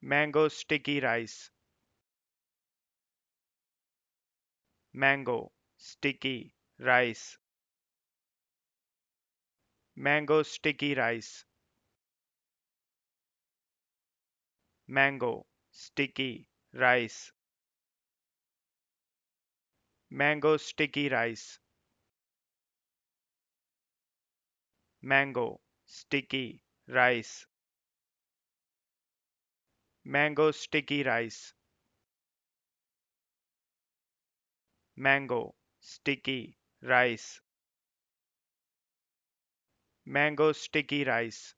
Mango sticky rice. Mango sticky rice. Mango sticky rice. Mango sticky rice. Mango sticky rice. Mango sticky rice Mango sticky rice. Mango sticky rice. Mango sticky rice.